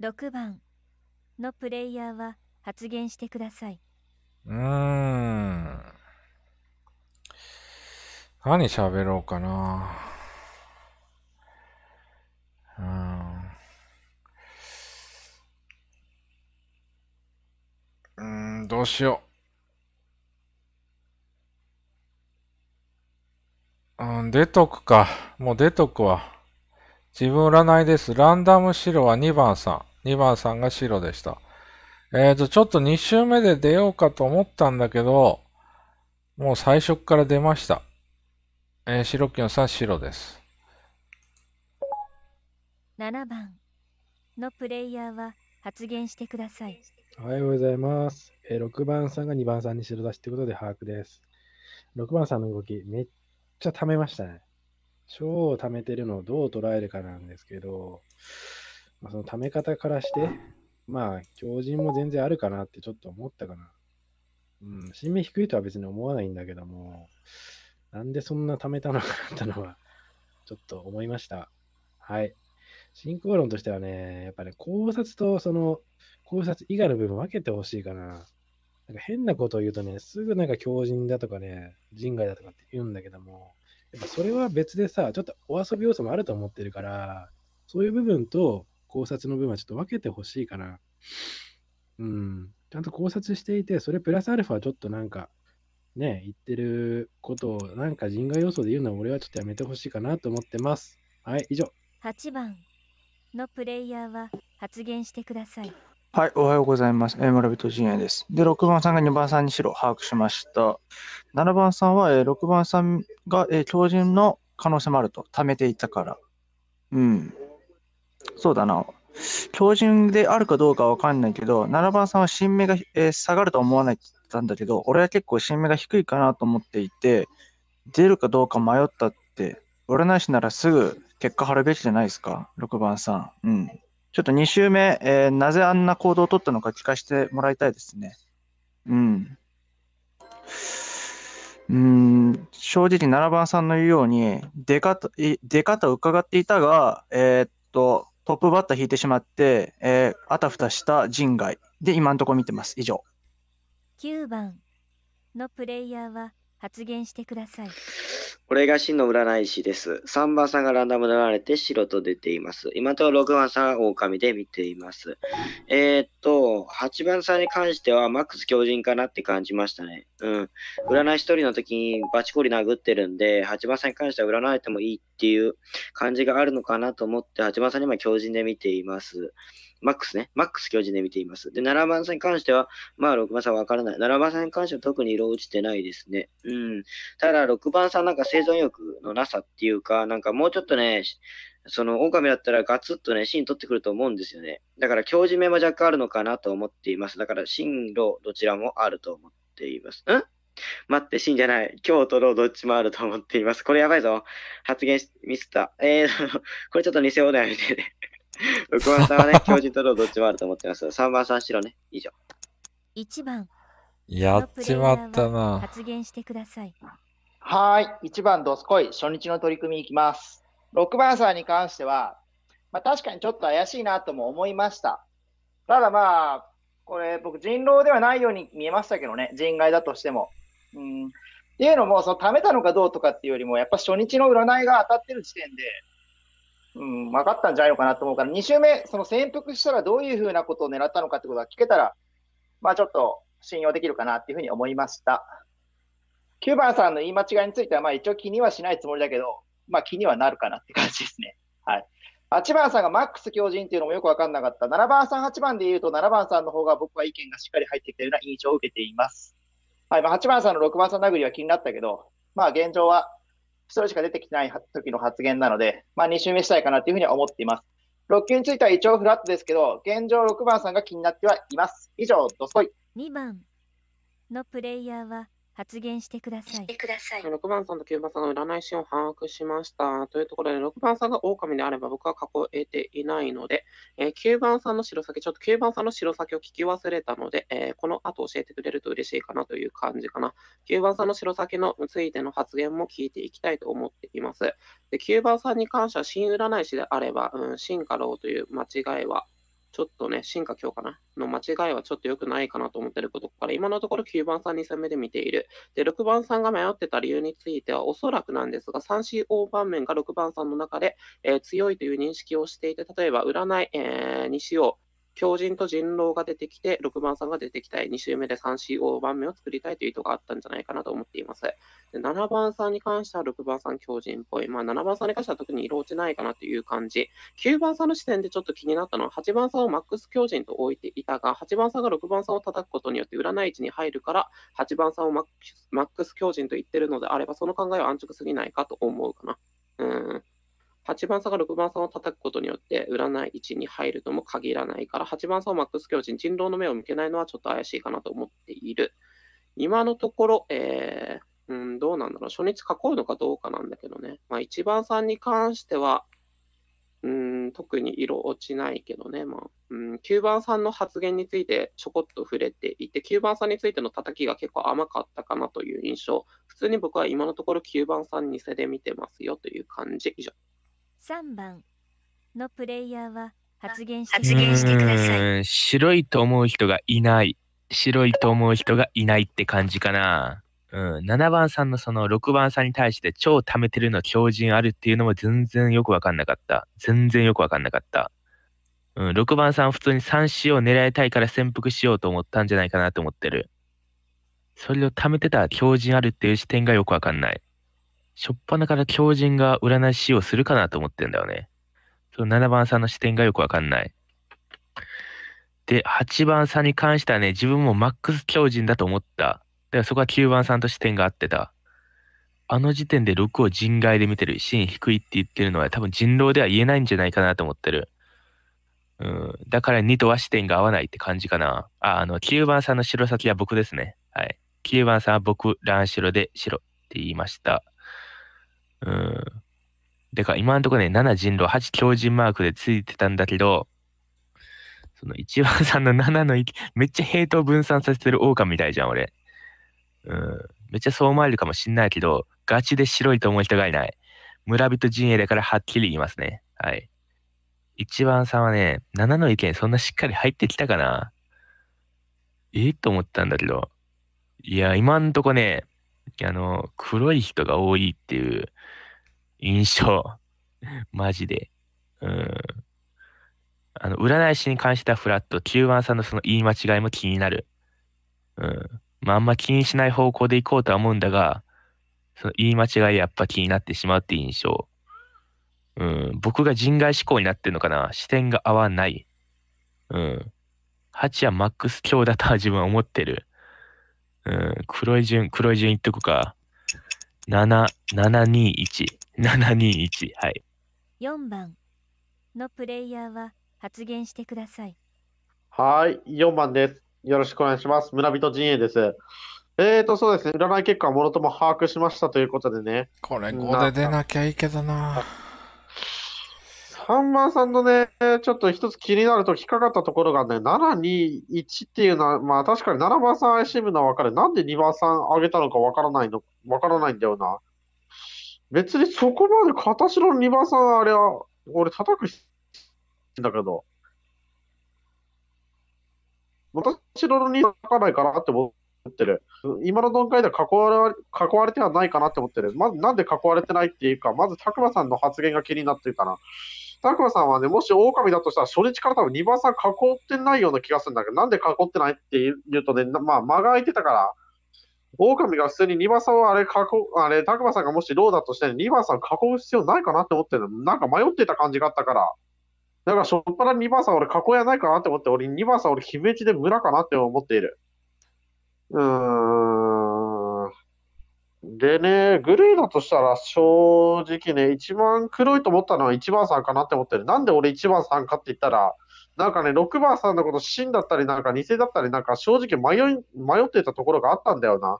6番のプレイヤーは発言してください。うーん。何喋ろうかな。うん。うん、どうしよう。うん、出とくか。もう出とくわ。自分占いです。ランダム白は2番さん。2番さんが白でした。えっ、ー、と、ちょっと2周目で出ようかと思ったんだけど、もう最初から出ました。えー、白きュさん白です。7番のプレイヤーは発言してください。おはようございます。えー、6番さんが2番さんに白出しということで把握です。6番さんの動き、めっちゃ溜めましたね。超溜めてるのをどう捉えるかなんですけど、まあ、その溜め方からして、まあ、強靭も全然あるかなってちょっと思ったかな。うん、新名低いとは別に思わないんだけども、なんでそんな溜めたのかなったのは、ちょっと思いました。はい。進行論としてはね、やっぱね、考察とその考察以外の部分分けてほしいかな。なんか変なことを言うとね、すぐなんか強靭だとかね、人外だとかって言うんだけども、やっぱそれは別でさ、ちょっとお遊び要素もあると思ってるから、そういう部分と、考察の分はちょっと分けてほしいかな。うん。ちゃんと考察していて、それプラスアルファちょっとなんか、ね、言ってることをなんか人外要素で言うのは俺はちょっとやめてほしいかなと思ってます。はい、以上。8番のプレイヤーは発言してください。はい、おはようございます。えー、村人陣営です。で、6番さんが2番さんに白把握しました。7番さんは、えー、6番さんが、えー、強靭の可能性もあると、貯めていたから。うん。そうだな。強靭であるかどうかわかんないけど、7番さんは新芽が、えー下がると思わないって言ったんだけど、俺は結構新芽が低いかなと思っていて、出るかどうか迷ったって、俺なしならすぐ結果張るべきじゃないですか、6番さん。うん。ちょっと2周目、えーなぜあんな行動を取ったのか聞かせてもらいたいですね。うん。うーん正直、7番さんの言うように出方、い出方を伺っていたが、えーっと、トップバッター引いてしまって、えー、あたふたした陣外で今のところ見てます。以上。9番のプレイヤーは発言してください。これが真の占い師です。3番さんがランダムでられて白と出ています。今と6番さんが狼で見ています。えー、っと、8番さんに関してはマックス強靭かなって感じましたね。うん。占い一人の時にバチコリ殴ってるんで、8番さんに関しては占われてもいいっていう感じがあるのかなと思って、8番さんに今強靭で見ています。マックスね、マックス教授で見ています。で、7番さんに関しては、まあ6番さんわからない。7番さんに関しては特に色落ちてないですね。うん。ただ6番さんなんか生存欲のなさっていうか、なんかもうちょっとね、その、狼だったらガツッとね、芯取ってくると思うんですよね。だから、教授名も若干あるのかなと思っています。だから、進路どちらもあると思っています。ん待って、芯じゃない。今日とどっちもあると思っています。これやばいぞ。発言ミスった。えー、これちょっと偽お題みたい福間さんはね、強靭とローどっちもあると思ってます。3番さん、白ね。以上。1番。やっちまったな。発言してください。はい。1番どすこい、初日の取り組みいきます。6番さんに関しては、まあ、確かにちょっと怪しいなとも思いました。ただまあ、これ僕人狼ではないように見えましたけどね。人外だとしても。うん。っていうのも、その貯めたのかどうとかっていうよりも、やっぱ初日の占いが当たってる時点で、うん、分かったんじゃないのかなと思うから、2周目、その潜伏したらどういうふうなことを狙ったのかってことが聞けたら、まあちょっと信用できるかなっていうふうに思いました。9番さんの言い間違いについては、まあ一応気にはしないつもりだけど、まあ気にはなるかなって感じですね。はい。8番さんがマックス強靭っていうのもよくわかんなかった。7番さん、8番で言うと、7番さんの方が僕は意見がしっかり入ってきたような印象を受けています。はい。まあ8番さんの6番さん殴りは気になったけど、まあ現状は人しか出てきてない時の発言なので、まあ、2周目したいかなというふうには思っています。6球については一応フラットですけど、現状6番さんが気になってはいます。以上、どすこい。2番のプレイヤーは発言してください。してください6番さんと9番さんの占い師を把握しました。というところで、6番さんが狼であれば僕は囲えていないので、えー、9番さんの白先、ちょっと9番さんの白先を聞き忘れたので、えー、この後教えてくれると嬉しいかなという感じかな。9番さんの白先のついての発言も聞いていきたいと思っています。で9番さんに関しては、新占い師であれば、うん、新家老という間違いはちょっとね、進化強かなの間違いはちょっと良くないかなと思ってることから、今のところ9番さん2戦目で見ている。で、6番さんが迷ってた理由については、おそらくなんですが、3、c 4、盤面が6番さんの中で、えー、強いという認識をしていて、例えば占い、えー、にしよう、狂人と人狼が出てきて、6番さんが出てきたい、2周目で3、4、5番目を作りたいという意図があったんじゃないかなと思っています。で7番さんに関しては6番さん狂人っぽい。まあ、7番さんに関しては特に色落ちないかなという感じ。9番さんの視点でちょっと気になったのは、8番さんをマックス狂人と置いていたが、8番さんが6番さんを叩くことによって占い位置に入るから、8番さんをマックス狂人と言ってるのであれば、その考えは安直すぎないかと思うかな。うん。8番差が6番差を叩くことによって占い位置に入るとも限らないから8番差をマックス強授に人狼の目を向けないのはちょっと怪しいかなと思っている今のところ、えー、うん、どうなんだろう初日囲うのかどうかなんだけどね、まあ、1番さんに関してはうん特に色落ちないけどね、まあ、うん9番さんの発言についてちょこっと触れていて9番さんについての叩きが結構甘かったかなという印象普通に僕は今のところ9番さん偽で見てますよという感じ以上3番のプレイヤーは発言して発言してください。白いと思う人がいない。白いと思う人がいないって感じかな。うん、7番さんのその6番さんに対して超貯めてるの強靭あるっていうのも全然よくわかんなかった。全然よくわかんなかった。うん、6番さん普通に3 4を狙いたいから潜伏しようと思ったんじゃないかなと思ってる。それを貯めてた強靭あるっていう視点がよくわかんない。しょっぱなから狂人が占い師をするかなと思ってんだよね。その7番さんの視点がよくわかんない。で、8番さんに関してはね、自分もマックス狂人だと思った。だからそこは9番さんと視点が合ってた。あの時点で6を人外で見てる、シーン低いって言ってるのは多分人狼では言えないんじゃないかなと思ってる。うん、だから2とは視点が合わないって感じかな。あ、あの、9番さんの白先は僕ですね。はい。9番さんは僕、乱白で白って言いました。うん。でか、今のところね、7人狼、8狂人マークでついてたんだけど、その一番さんの7の1、めっちゃヘイトを分散させてる狼みたいじゃん、俺。うん。めっちゃそう思われるかもしんないけど、ガチで白いと思う人がいない。村人陣営だからはっきり言いますね。はい。一番さんはね、7の意見そんなしっかり入ってきたかなええと思ったんだけど。いや、今んとこね、あの、黒い人が多いっていう印象。マジで。うん。あの、占い師に関してはフラット、9さんのその言い間違いも気になる。うん。まあ、あんま気にしない方向でいこうとは思うんだが、その言い間違いやっぱ気になってしまうって印象。うん。僕が人外志向になってるのかな視点が合わない。うん。8はマックス強だとは自分は思ってる。うん。黒い順、黒い順いっとくか。7、721。721はい。4番のプレイヤーは発言してください。はい、4番です。よろしくお願いします。村人陣営です。えーと、そうですね。占い結果はもろとも把握しましたということでね。これ5で出なきゃいいけどな。3番さんのね、ちょっと一つ気になると引っかかったところがね、721っていうのは、まあ確かに7番さん怪しむのはわかる。なんで2番さん上げたのかわからないの、わからないんだよな。別にそこまで白の2番さんあれは、俺叩くしだけど、私の2叩かないかなって思ってる。今の段階では囲われ囲われてはないかなって思ってる。まずなんで囲われてないっていうか、まず拓馬さんの発言が気になってるかな。拓馬さんはね、もし狼だとしたら初日から多分2番さん囲ってないような気がするんだけど、なんで囲ってないって言うとね、まあ間が空いてたから、狼が普通に2馬んをあれ、囲、あれ、拓馬さんがもしローだとして2馬んを囲う必要ないかなって思ってるの。なんか迷ってた感じがあったから。だから、しょっぱな2馬ん俺囲えないかなって思って、俺2馬ん俺姫路で村かなって思っている。うーん。でね、グレーだとしたら正直ね、一番黒いと思ったのは1番さんかなって思ってる。なんで俺1番さんかって言ったら、なんかね、6番さんのこと、真だったり、なんか偽だったり、なんか正直迷い迷ってたところがあったんだよな。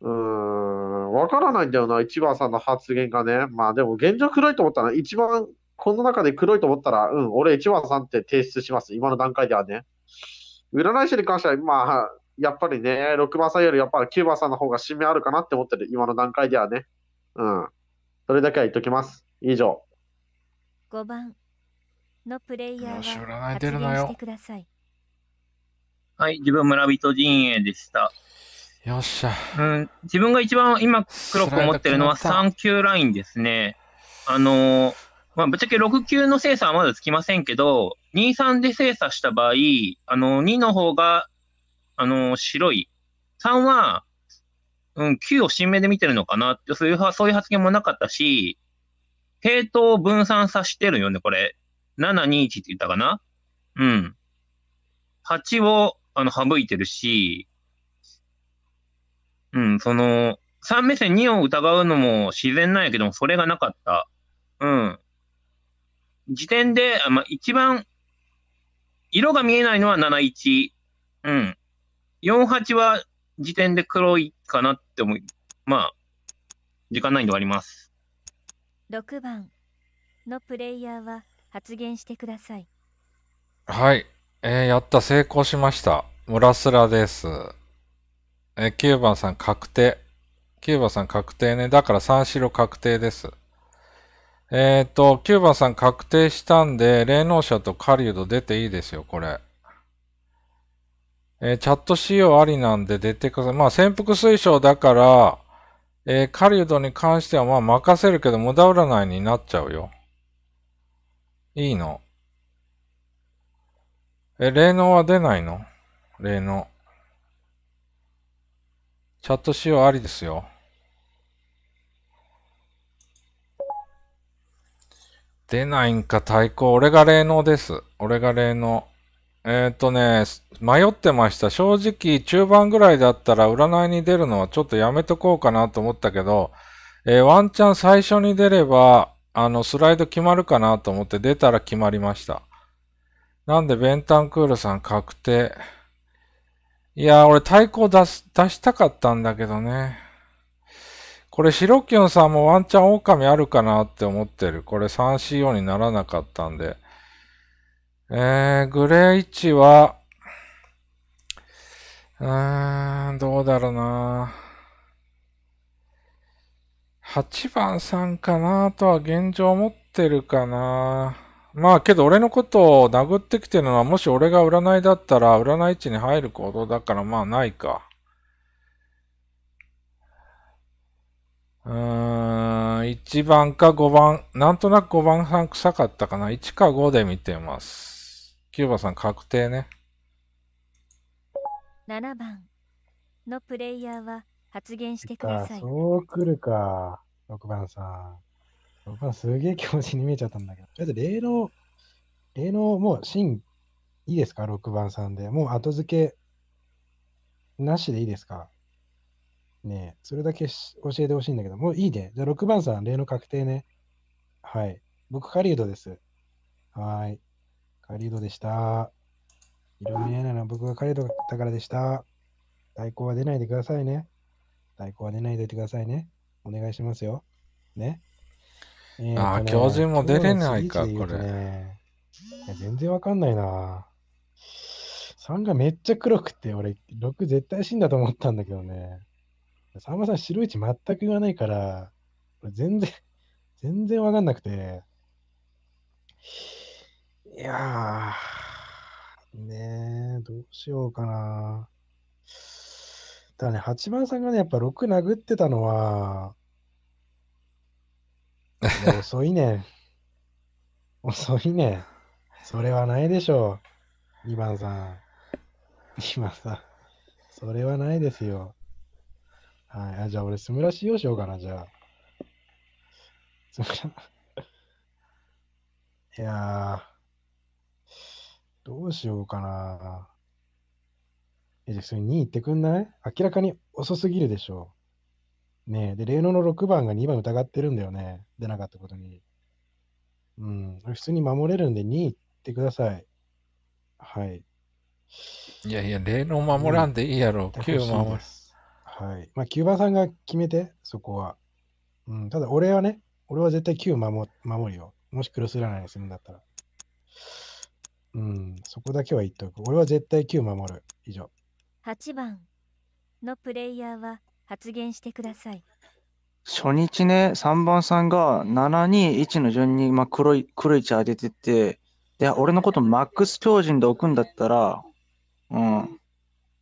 うーん、わからないんだよな、一番さんの発言がね。まあでも、現状黒いと思ったら、一番、この中で黒いと思ったら、うん、俺一番さんって提出します。今の段階ではね。占い師に関しては、まあ、やっぱりね、6番さんよりやっぱり9番さんの方が締めあるかなって思ってる、今の段階ではね。うん。それだけは言っときます。以上。5番のプレイヤーが発言してください。はい、自分村人陣営でした。よっしゃ。うん、自分が一番今黒く思ってるのは3級ラインですね。あの、まあ、ぶっちゃけ6級の精査はまだつきませんけど、2、3で精査した場合、あの、2の方が、あの、白い。3は、うん、9を新芽で見てるのかなって、そういう、そういう発言もなかったし、系統を分散させてるよね、これ。721って言ったかなうん。8を、あの、省いてるし、うん、その、3目線2を疑うのも自然なんやけども、それがなかった。うん。時点で、あまあ、一番、色が見えないのは71。うん。48は時点で黒いかなって思い、まあ、時間んで終わります。6番のプレイヤーは発言してください。はい。えー、やった。成功しました。ムラスラです。え、9番さん確定。9番さん確定ね。だから三四郎確定です。えっ、と、9番さん確定したんで、霊能者と狩人出ていいですよ、これ。えー、チャット仕様ありなんで出てください。まあ、潜伏推奨だから、えー、狩人に関してはまあ任せるけど、無駄占いになっちゃうよ。いいのえ、霊能は出ないの霊能。チャット使用ありですよ。出ないんか、対抗。俺が霊能です。俺が霊能。えっ、ー、とね、迷ってました。正直、中盤ぐらいだったら占いに出るのはちょっとやめとこうかなと思ったけど、えー、ワンチャン最初に出れば、あの、スライド決まるかなと思って出たら決まりました。なんで、ベンタンクールさん確定。いやー、俺太鼓出す、出したかったんだけどね。これ、白きキんさんもワンチャン狼あるかなって思ってる。これ 3CO にならなかったんで。えー、グレー1は、うーん、どうだろうな。8番さんかなとは現状思ってるかな。まあけど俺のことを殴ってきてるのはもし俺が占いだったら占い地に入る行動だからまあないか。うーん、1番か5番、なんとなく5番さん臭かったかな。1か5で見てます。キューバさん確定ね。7番のプレイヤーは発言してください。そう来るか、6番さん。ますげえ気持ちに見えちゃったんだけど、とりあえず、霊能、霊能、もう、新、いいですか ?6 番さんで。もう後付け、なしでいいですかねそれだけ教えてほしいんだけど、もういいで。じゃあ、6番さん、例の確定ね。はい。僕、カリウドです。はい。カリウドでした。いろえないなのは僕がカリウドだからでした。代行は出ないでくださいね。代行は出ないでいてくださいね。お願いしますよ。ね。えーああ、とね教授も出れないか、これ。ね全然わかんないな。3がめっちゃ黒くて、俺、6絶対死んだと思ったんだけどね。さんまさん、白い血全く言わないから、全然、全然わかんなくて。いやー、ねえ、どうしようかな。ただね、8番さんがね、やっぱ6殴ってたのは、遅いね。遅いね。それはないでしょう。2番さん。2番さん。それはないですよ。はい。あじゃあ俺、スムラしようしようかな、じゃあ。スムラ。いやどうしようかな。え、じゃあそれ2行ってくんない明らかに遅すぎるでしょねで、霊能の6番が2番疑ってるんだよね。出なかったことに。うん。普通に守れるんで2いってください。はい。いやいや、霊能守らんでいいやろ。うん、9守る。はい。まあ、9番さんが決めて、そこは。うん。ただ、俺はね、俺は絶対9守守るよ。もしクロス占いにするんだったら。うん、そこだけは言っておく。俺は絶対9守る。以上。8番のプレイヤーは発言してください。初日ね、3番さんが721の順に、まあ、黒い、黒いあ当ててて、で、俺のことマックス超人で置くんだったら、うん、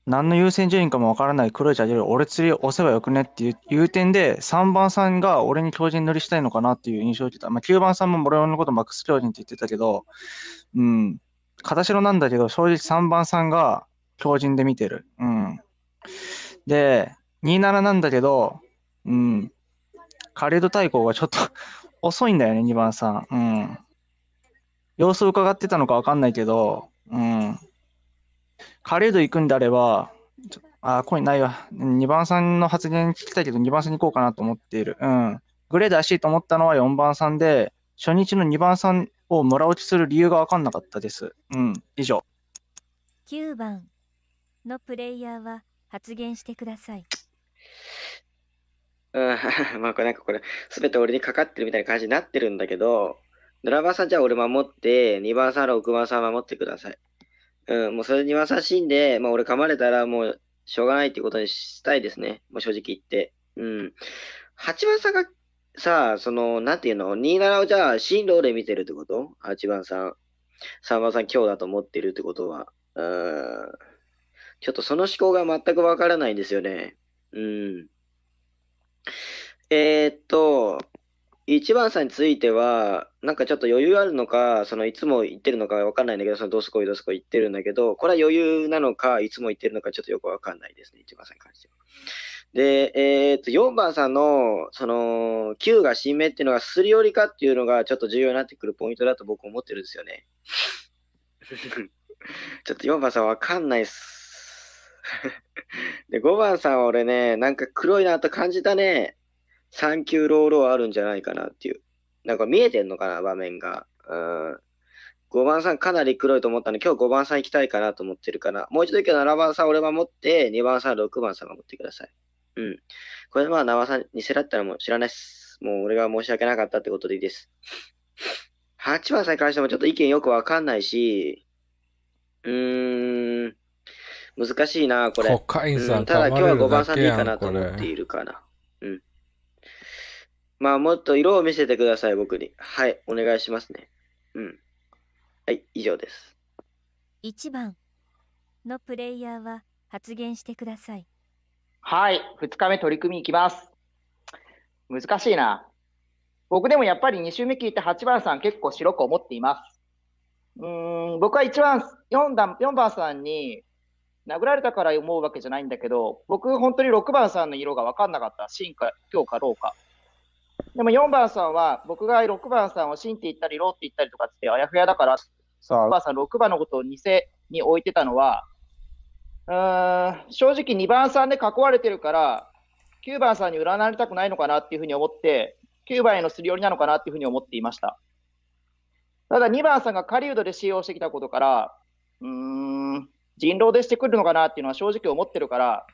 何の優先順位かもわからない黒い茶当てる俺釣り押せばよくねっていういう点で、3番さんが俺に超人乗りしたいのかなっていう印象を受けた。まあ、9番さんも俺のことマックス超人って言ってたけど、うん、形白なんだけど、正直3番さんが超人で見てる。うん。で、2-7なんだけど、うん。カレード対抗がちょっと 遅いんだよね、2番さん。うん。様子を伺ってたのかわかんないけど、うん。カレード行くんであれば、あ、声ないわ。2番さんの発言聞きたいけど、2番さんに行こうかなと思っている。うん。グレード足と思ったのは4番さんで、初日の2番さんを村落ちする理由が分かんなかったです。うん、以上。9番のプレイヤーは発言してください。うん、まあこれなんかこれ、すべて俺にかかってるみたいな感じになってるんだけど、7番さんじゃあ俺守って、2番さん、6番さん守ってください。うん、もうそれ2番さん死んで、まあ俺噛まれたらもうしょうがないってことにしたいですね。もう正直言って。うん。8番さんがさ、その、なんていうの ?27 をじゃあ進路で見てるってこと ?8 番さん。3番さん今日だと思ってるってことは。うん。ちょっとその思考が全くわからないんですよね。うん。えー、っと、1番さんについては、なんかちょっと余裕あるのか、そのいつも言ってるのかわかんないんだけど、そのどすこいどすこい言ってるんだけど、これは余裕なのか、いつも言ってるのか、ちょっとよくわかんないですね、1番さんに関しては。で、えー、っと、4番さんの、その、9が新名っていうのが、すり寄りかっていうのが、ちょっと重要になってくるポイントだと僕思ってるんですよね。ちょっと4番さんわかんないっす。で、5番さんは俺ね、なんか黒いなと感じたね。3級ローローあるんじゃないかなっていう。なんか見えてんのかな、場面が。うん。5番さんかなり黒いと思ったの今日5番さん行きたいかなと思ってるから、もう一度今日7番さん俺は持って、2番さん、6番さんが持ってください。うん。これまあ、7番さん、せだったらもう知らないっす。もう俺が申し訳なかったってことでいいです。8番さんに関してもちょっと意見よくわかんないし、うーん。難しいな、これ。コカインさん、うん、ただ今日は5番さんでいいかなと思っているかな。うん。まあ、もっと色を見せてください、僕に。はい、お願いしますね。うん。はい、以上です。1番のプレイヤーは発言してください。はい、2日目取り組みいきます。難しいな。僕でもやっぱり2周目聞いて8番さん結構白く思っています。うん、僕は1番、4番、4番さんに殴られたから思うわけじゃないんだけど、僕、本当に6番さんの色が分かんなかった。真か、今日か、どうか。でも4番さんは、僕が6番さんを真って言ったり、ローって言ったりとかって、あやふやだから、6番さん6番のことを偽に置いてたのは、うーん、正直2番さんで囲われてるから、9番さんに占われたくないのかなっていうふうに思って、9番へのすり寄りなのかなっていうふうに思っていました。ただ2番さんが狩人で使用してきたことから、うーん、人狼でしてくるのかなっていうのは正直思ってるから、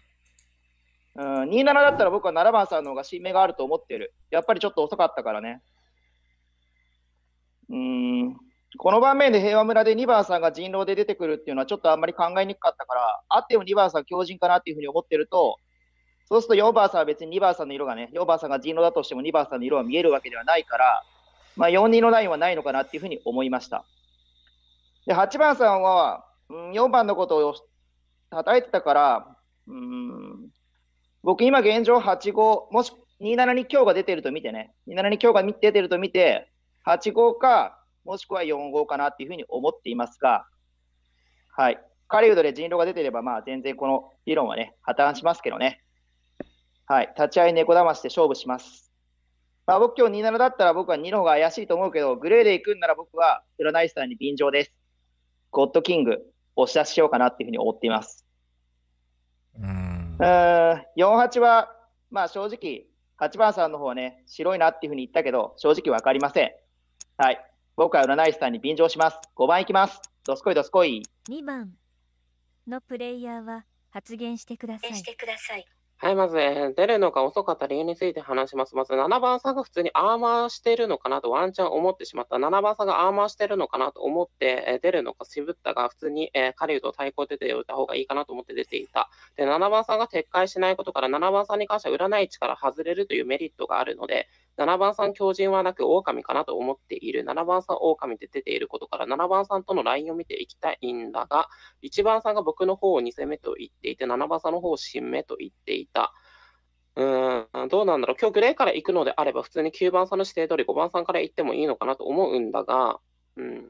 うん、27だったら僕は7番さんの方が新芽があると思ってる。やっぱりちょっと遅かったからね。うん、この場面で平和村で2番さんが人狼で出てくるっていうのはちょっとあんまり考えにくかったから、あっても2番さん強靭かなっていうふうに思ってると、そうすると4番さんは別に2番さんの色がね、4番さんが人狼だとしても2番さんの色は見えるわけではないから、まあ、4人のラインはないのかなっていうふうに思いました。で、8番さんは、4番のことを叩いてたから、うん、僕今現状8号、もし27に今日が出てると見てね、27に今日が出てると見て、8号か、もしくは4号かなっていうふうに思っていますが、はい。狩人で人狼が出てれば、まあ全然この理論はね、破綻しますけどね。はい。立ち合い猫騙して勝負します。まあ、僕今日27だったら僕は2の方が怪しいと思うけど、グレーで行くんなら僕は占い師さんに便乗です。ゴッドキング。お知らしようかなっていうふうに思っています。うん、48は、まあ正直、8番さんの方はね、白いなっていうふうに言ったけど、正直わかりません。はい。僕は占い師さんに便乗します。5番いきます。どすこいどすこい。2番のプレイヤーは発言してください。してください。はい、まず、えー、出るのが遅かった理由について話します。まず、7番さんが普通にアーマーしてるのかなとワンチャン思ってしまった。7番さんがアーマーしてるのかなと思って、えー、出るのか渋ったが、普通に、えー、と対抗出ておいた方がいいかなと思って出ていた。で、7番さんが撤回しないことから、7番さんに関しては占い位置から外れるというメリットがあるので、7番さん狂人はなく狼かなと思っている。7番さん狼て出ていることから、7番さんとのラインを見ていきたいんだが、1番さんが僕の方を2戦目と言っていて、7番さんの方を新目と言っていた。うん、どうなんだろう。今日グレーから行くのであれば、普通に9番さんの指定通り5番さんから行ってもいいのかなと思うんだが、うん。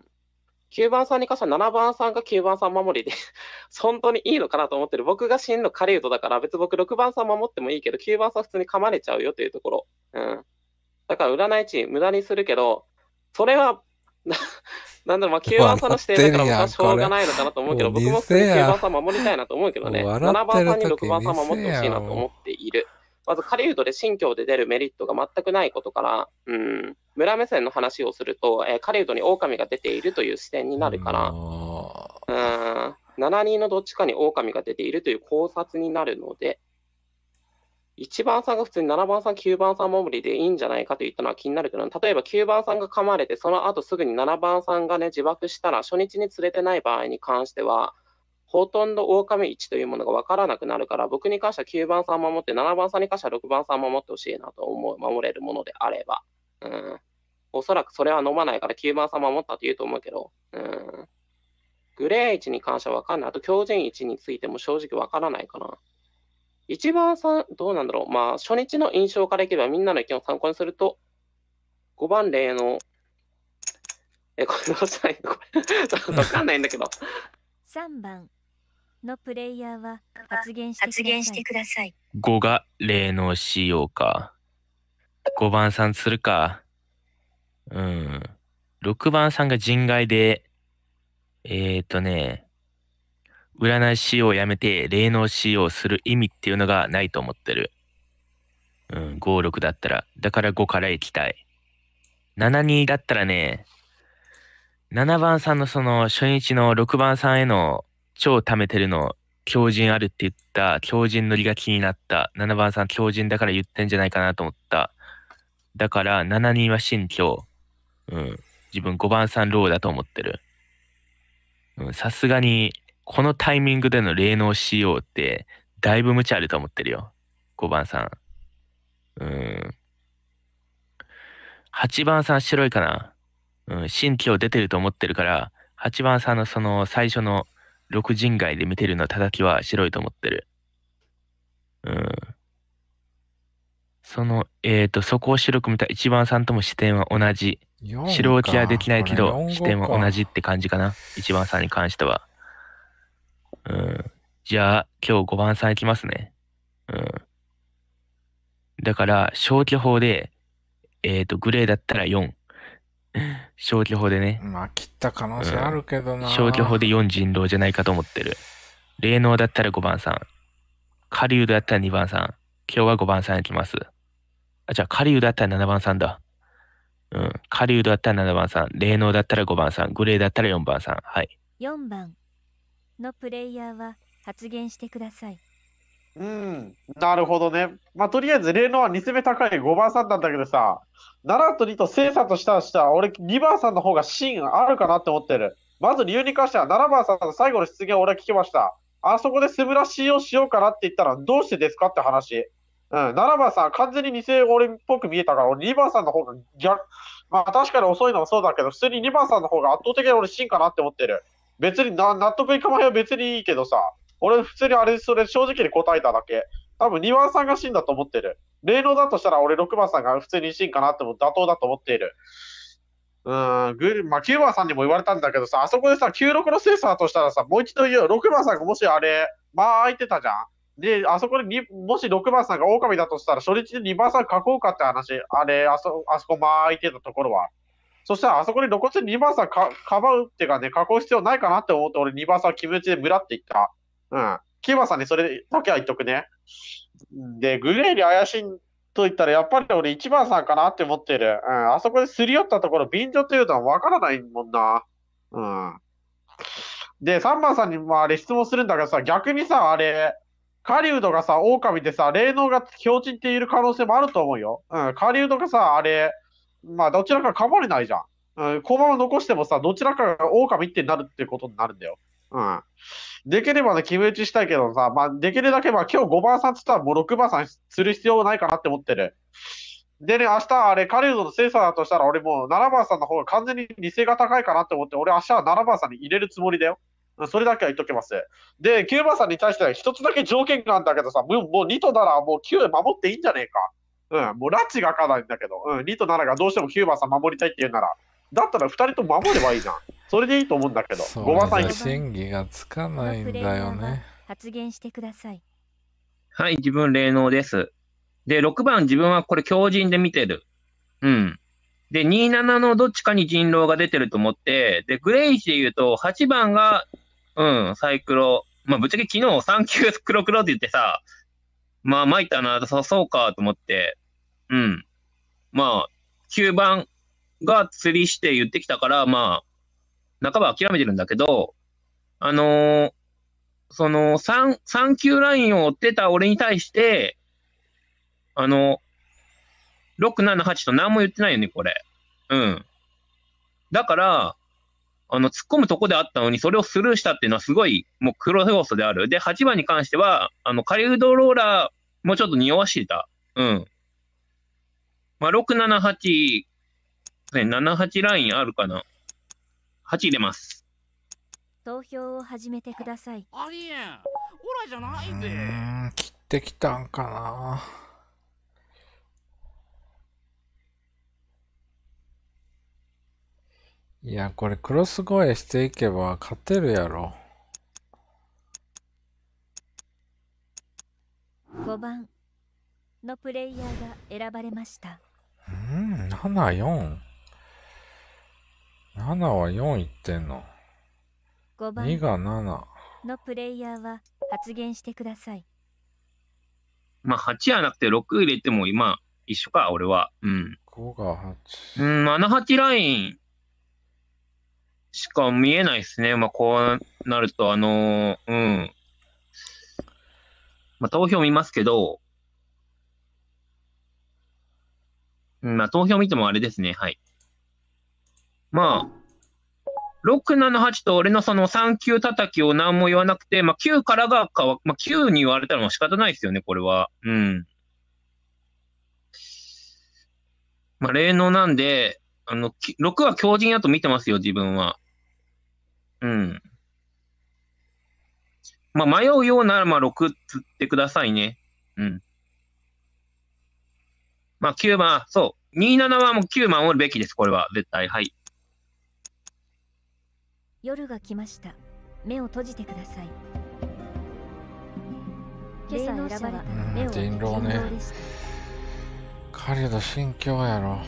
9番さんに関しては7番さんが9番さん守りで 本当にいいのかなと思ってる。僕が真の狩人だから、別に僕6番さん守ってもいいけど、9番さん普通に噛まれちゃうよというところ。うん。だから占い値無駄にするけど、それは なんだろう、まあ、キさんの指定だから僕はしょうがないのかなと思うけど、僕も9番さん守りたいなと思うけどね、7番さんに6番さん守ってほしいなと思っている。まず、狩人で信教で出るメリットが全くないことから、うん、村目線の話をすると、えー、狩人に狼が出ているという視点になるから、うん、7人のどっちかに狼が出ているという考察になるので、1番さんが普通に7番さん、9番さん守りでいいんじゃないかと言ったのは気になるけど、例えば9番さんが噛まれて、その後すぐに7番さんがね、自爆したら、初日に連れてない場合に関しては、ほとんど狼一というものが分からなくなるから、僕に関しては9番さん守って、7番さんに関しては6番さん守ってほしいなと思う、守れるものであれば。うん。おそらくそれは飲まないから9番さん守ったと言うと思うけど、うん。グレー一に関しては分かんない。あと、強人一についても正直分からないかな。一番さん、どうなんだろう、まあ、初日の印象からいけば、みんなの意見を参考にすると、5番例の、え、これどうしたいのこれ、わかんないんだけど。3番のプレイヤーは発言してください。5が例の仕様か。5番さんするか。うん。6番さんが人外で、えっ、ー、とね、占い師を辞めて霊能師をする意味っていうのがないと思ってる。うん、5、6だったら。だから5から行きたい。7、2だったらね、7番さんのその初日の6番さんへの超貯めてるの、強靭あるって言った、強靭乗りが気になった。7番さん強靭だから言ってんじゃないかなと思った。だから7、人は新居。うん。自分5番さんローだと思ってる。うん、さすがにこのタイミングでの霊能しようって、だいぶ無茶あると思ってるよ。5番さん。うん。8番さん白いかな。うん、新規を出てると思ってるから、8番さんのその最初の6人街で見てるの叩きは白いと思ってる。うん。その、えっ、ー、と、そこを白く見た1番さんとも視点は同じ。白落ちはできないけど、視点は同じって感じかな。1番さんに関しては。うん。じゃあ、今日5番さんいきますね。うん。だから、消去法で、えっ、ー、と、グレーだったら4。消去法でね。まあ、切った可能性あるけどな、うん、消去法で4人狼じゃないかと思ってる。霊能だったら5番さん。狩人だったら2番さん。今日は5番さんいきます。あ、じゃあ、狩人だったら7番さんだ。うん。狩人だったら7番さん。霊能だったら5番さん。グレーだったら4番さん。はい。4番。のプレイヤーは発言してください。うん、なるほどね。まあ、とりあえず、例のは2戦め高い5番さんなんだけどさ、7と2と精査としたらしたら、俺2番さんの方が芯あるかなって思ってる。まず理由に関しては、7番さんの最後の出現を俺は聞きました。あそこでセブラ使しようかなって言ったら、どうしてですかって話。うん、7番さん、完全に2世俺っぽく見えたから、俺2番さんの方が逆、まあ確かに遅いのはそうだけど、普通に2番さんの方が圧倒的に俺芯かなって思ってる。別にな納得いかないは別にいいけどさ、俺普通にあれ、それ正直に答えただけ。多分2番さんが真だと思ってる。霊能だとしたら俺6番さんが普通に真かなっても妥当だと思っている。うん、まあ、9番さんにも言われたんだけどさ、あそこでさ、96のセンサーとしたらさ、もう一度言うよ。6番さんがもしあれ、まあ空いてたじゃん。で、あそこでに、もし6番さんが狼だとしたら、初日で2番さん書こうかって話。あれ、あそ、あそこまあ空いてたところは。そしたらあそこに露骨にリ番ーかかばうっていうかね、加工必要ないかなって思って、俺2番さん気持ちで村っていった。うん。キーバさんにそれだけは言っとくね。で、グレーに怪しいと言ったら、やっぱり俺1番さんかなって思ってる。うん。あそこですり寄ったところ、便所というのはわからないもんな。うん。で、3番さんにもあれ質問するんだけどさ、逆にさ、あれ、狩人がさ、狼でさ、霊能が標準っている可能性もあると思うよ。うん、狩人がさ、あれ、まあ、どちらか噛まれないじゃん。うん、駒を残してもさ、どちらかが狼ってなるってことになるんだよ。うん。できればね、決め打ちしたいけどさ、まあ、できるだけば今日5番さんつったらもう6番さんする必要ないかなって思ってる。でね、明日、あれ、カリウドの精査だとしたら、俺もう7番さんの方が完全に理性が高いかなって思って、俺明日は7番さんに入れるつもりだよ。それだけは言っときます。で、9番さんに対しては1つだけ条件があるんだけどさ、もう2とならもう9守っていいんじゃねえか。うん、もう拉致が開かないんだけど、うん、2と7がどうしても9番さん守りたいって言うなら、だったら2人とも守ればいいじゃん。それでいいと思うんだけど、5番さん審議がつかないんだよね。発言してください。はい、自分霊能です。で、6番自分はこれ強靭で見てる。うん。で、27のどっちかに人狼が出てると思って、で、グレイジで言うと、8番が、うん、サイクロ。まあ、ぶっちゃけ昨日3ロクロって言ってさ、まあ、参ったな、そうかと思って、うん。まあ、9番が釣りして言ってきたから、まあ、半ば諦めてるんだけど、あのー、その3、3 9ラインを追ってた俺に対して、あの、6、7、8と何も言ってないよね、これ。うん。だから、あの、突っ込むとこであったのに、それをスルーしたっていうのはすごい、もう黒要素である。で、8番に関しては、あの、カリウドローラーもちょっと匂わしてた。うん。まあ、678、ね、78ラインあるかな。8入れます。投票を始めてください。ありえん。オラじゃないぜ。切ってきたんかな。いや、これクロス越えしていけば勝てるやろ。5番のプレイヤーが選ばれました。ん ?7、4。7は4いってんの。5番2が7。のプレイヤーは発言してください。まあ、8じゃなくて6入れても今、一緒か、俺は。うん。5が8。うん、7、8ラインしか見えないですね。まあ、こうなると、あのー、うん。まあ、投票見ますけど、まあ、投票見てもあれですね。はい。まあ、678と俺のその3級叩きを何も言わなくて、まあ9からがかわ、まあ9に言われたらもう仕方ないですよね、これは。うん。まあ例のなんで、あの、6は強靭だと見てますよ、自分は。うん。まあ迷うようなら、まあ6つってくださいね。うん。まあ、9番、そう。27はもう9番おるべきです、これは。絶対。はい。夜が来ました。目を閉じてください。今朝選ばれた目を人狼ね。彼の心境やろ。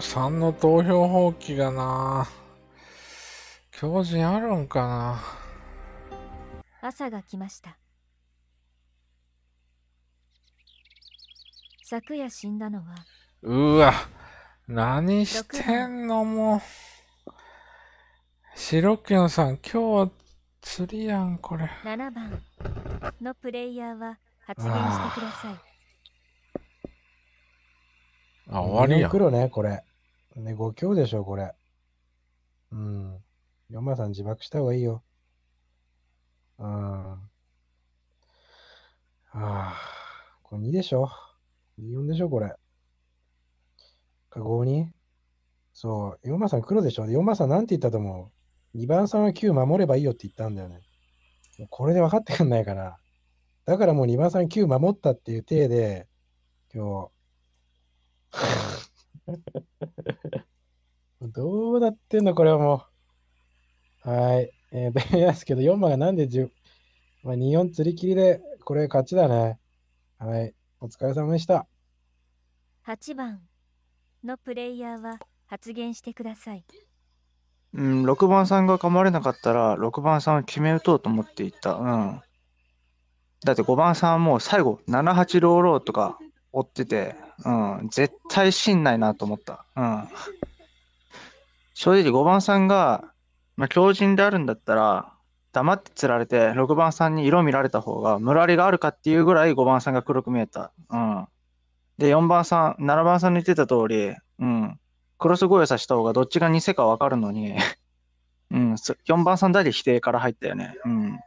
3の投票放棄がな強靭あるんかな朝が来ました昨夜死んだのはうわ何してんのもう白キュさん今日は釣りやんこれ7番のプレイヤーは発言してくださいあ終わりやん黒ねこれね、5強でしょ、これ。うん。4番さん自爆した方がいいよ。うん。ああ、これ2でしょ。?2、4でしょ、これ。か、52? そう、4番さん黒でしょ。4番さんなんて言ったと思う ?2 番さんは9守ればいいよって言ったんだよね。もうこれで分かってくんないから。だからもう2番さん9守ったっていう体で、今日、どうなってんの、これはもう。はい。えー、と、ですけど、4番がなんで10、まあ、2、4釣り切りで、これ勝ちだね。はい。お疲れ様でした。8番のプレイヤーは発言してください。うん、6番さんが噛まれなかったら、6番さんを決め打とうと思っていた。うん。だって5番さんはもう最後、7、8ローローとか、追ってて、うん、絶対信ないなと思った。うん。正直5番さんが、まあ、強人であるんだったら、黙って釣られて6番さんに色見られた方がムラリがあるかっていうぐらい5番さんが黒く見えた。うん。で、4番さん、7番さんに言ってた通り、うん。クロス声さした方がどっちが偽かわかるのに うん、4番さんだけ否定から入ったよね。うん。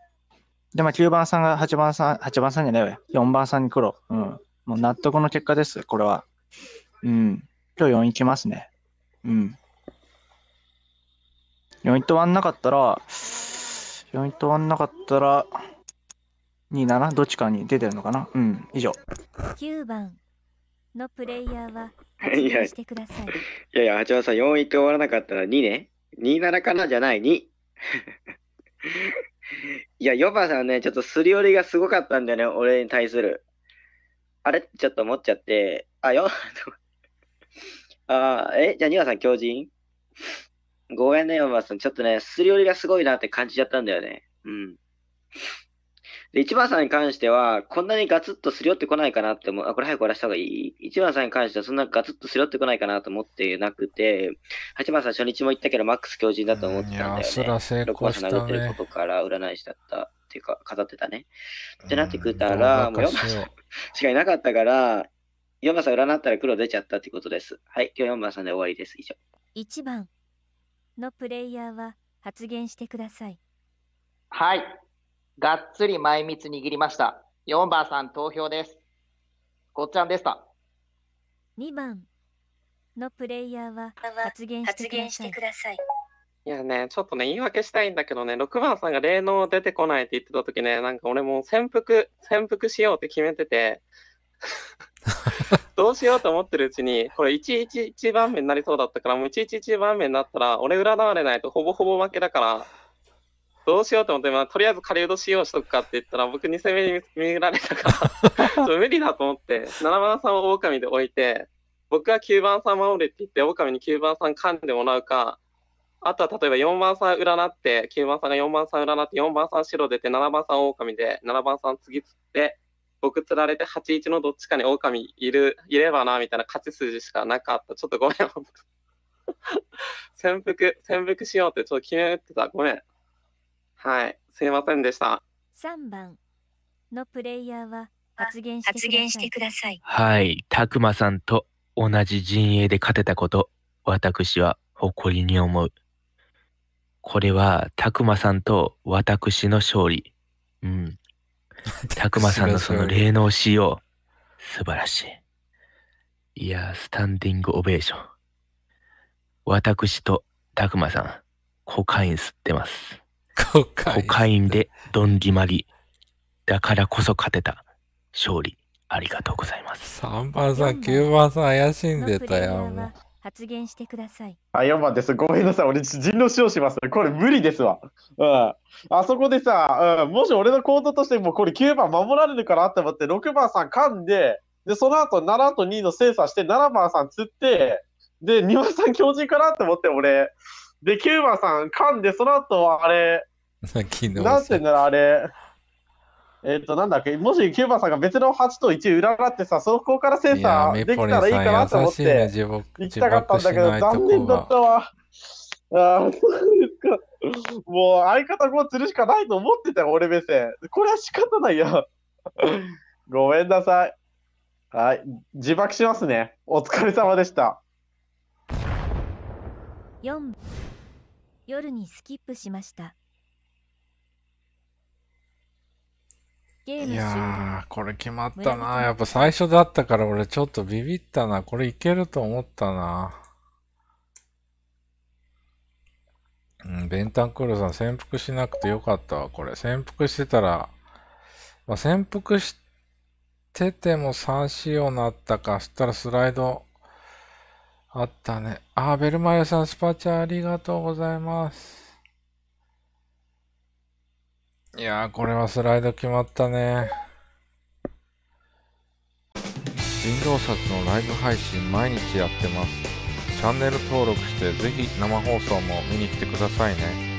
で、まあ9番さんが8番さん、8番さんじゃないわよ。4番さんに黒。うん。もう納得の結果です、これは。うん。今日4いきますね。うん。4いと終わんなかったら、4いと終わんなかったら、27どっちかに出てるのかなうん、以上。9番のプレイヤーは、いやしてください。いやいや、八幡さん、4位と終わらなかったら2ね。27かなじゃない、2。いや、ヨバさんね、ちょっとすり寄りがすごかったんだよね、俺に対する。あれちょっと思っちゃって、あ、よ、あえ、じゃあ、ニワさん、狂人ごめんね、ヨマさん。ちょっとね、すり寄りがすごいなって感じちゃったんだよね。うん。で、一番さんに関しては、こんなにガツッとすり寄ってこないかなって思う。あ、これ早く終わらした方がいい。一番さんに関しては、そんなガツッとすり寄ってこないかなと思ってなくて、八番さん初日も言ったけど、マックス強靭だと思ってたんだよね。いや、そら成功した、ね。6番さん殴ってることから占い師だった。ていうか、飾ってたね。ってなってくたら、もう4番さんしかいなかったから、4番さん占ったら黒出ちゃったってことです。はい、今日4番さんで終わりです。以上。1番のプレイヤーは発言してください。はい、がっつり前みつ握りました。4番さん投票です。こっちゃんでした。2番のプレイヤーは発言してください。いやね、ちょっとね、言い訳したいんだけどね、6番さんが霊能出てこないって言ってた時ね、なんか俺もう潜伏、潜伏しようって決めてて、どうしようと思ってるうちに、これ111番目になりそうだったから、もう111番目になったら、俺占われないとほぼほぼ負けだから、どうしようと思って、まあ、とりあえず仮人としようしとくかって言ったら、僕2攻めに見られたから ちょ無理だと思って、7番さんを狼で置いて、僕は9番さん守れって言って、狼に9番さん噛んでもらうか、あとは例えば4番さん占って、9番さんが4番さん占って、4番さん白出て、7番さん狼で、7番さん次つって、僕釣られて81のどっちかに狼いる、いればな、みたいな勝ち筋しかなかった。ちょっとごめん。潜伏、潜伏しようってちょっと決めてた。ごめん。はい。すいませんでした。3番のプレイヤーは発言してください。はい。たくまさんと同じ陣営で勝てたこと、私は誇りに思う。これは、たくまさんと私の勝利。うん。たくまさんのその霊能使用。素晴らしい。いやスタンディングオベーション。私とたくまさん、コカイン吸ってます。コカインコカインでマギ。まり。だからこそ勝てた。勝利。ありがとうございます。3番さん、9番さん怪しんでたよ。発言してください。あ、4番です。ごめんなさい。俺、人狼使用します。これ無理ですわ。うん。あそこでさ、うん、もし俺の行動としても、これ9番守られるからって思って、6番さん噛んで、で、その後、7と2の精査して、7番さん釣って、で、2番さん強人かなって思って、俺。で、9番さん噛んで、その後、あれ、なんていうんだろう、あれ。えっ、と、なんだっけ、もし9番さんが別の8と1裏占ってさ、そこからセンサーできたらいいかなと思って、行きたかったんだけど、残念だったわ。あもう相方こう釣るしかないと思ってたよ、俺目線。これは仕方ないよ。ごめんなさい。はい、自爆しますね。お疲れ様でした。4夜にスキップしました。ゲームいやー、これ決まったな。やっぱ最初だったから俺ちょっとビビったな。これいけると思ったな。うん、ベンタンクールさん、潜伏しなくてよかったわ、これ。潜伏してたら、まあ、潜伏してても3仕様になったか、そしたらスライドあったね。あ、ベルマイさん、スパチャありがとうございます。いやこれはスライド決まったね人道札のライブ配信毎日やってますチャンネル登録してぜひ生放送も見に来てくださいね